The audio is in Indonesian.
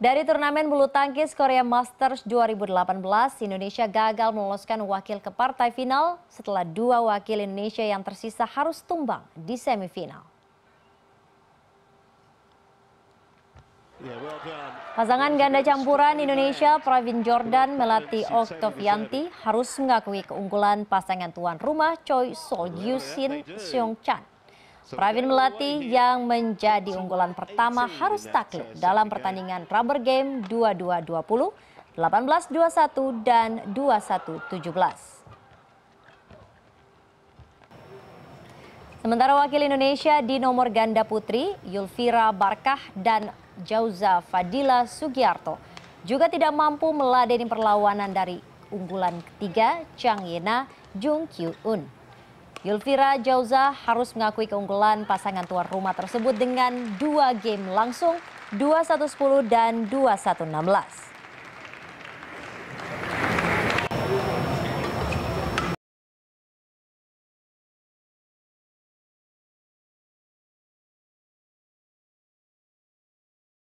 Dari turnamen bulu tangkis Korea Masters 2018, Indonesia gagal meloloskan wakil ke partai final setelah dua wakil Indonesia yang tersisa harus tumbang di semifinal. Pasangan ganda campuran Indonesia Pravin Jordan melati Oktovianti harus mengakui keunggulan pasangan tuan rumah Choi Sol Yusin Seong Chan Pravin Melati yang menjadi unggulan pertama harus takluk dalam pertandingan rubber game 22-20, 18-21, dan 21-17. Sementara wakil Indonesia di nomor ganda putri, Yulvira Barkah dan Jauza Fadila Sugiarto juga tidak mampu meladeni perlawanan dari unggulan ketiga Chang Yena Jung Kyu Un. Yulvira Jauza harus mengakui keunggulan pasangan tuan rumah tersebut dengan dua game langsung 2-1-10 dan 2-1-16.